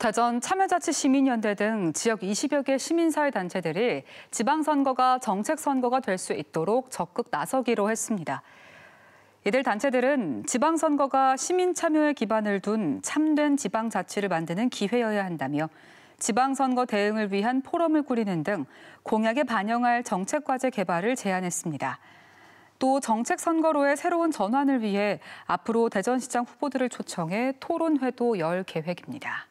다전 참여자치 시민연대 등 지역 20여 개 시민사회단체들이 지방선거가 정책선거가 될 수 있도록 적극 나서기로 했습니다. 이들 단체들은 지방선거가 시민 참여에 기반을 둔 참된 지방자치를 만드는 기회여야 한다며 지방선거 대응을 위한 포럼을 꾸리는 등 공약에 반영할 정책과제 개발을 제안했습니다. 또 정책선거로의 새로운 전환을 위해 앞으로 대전시장 후보들을 초청해 토론회도 열 계획입니다.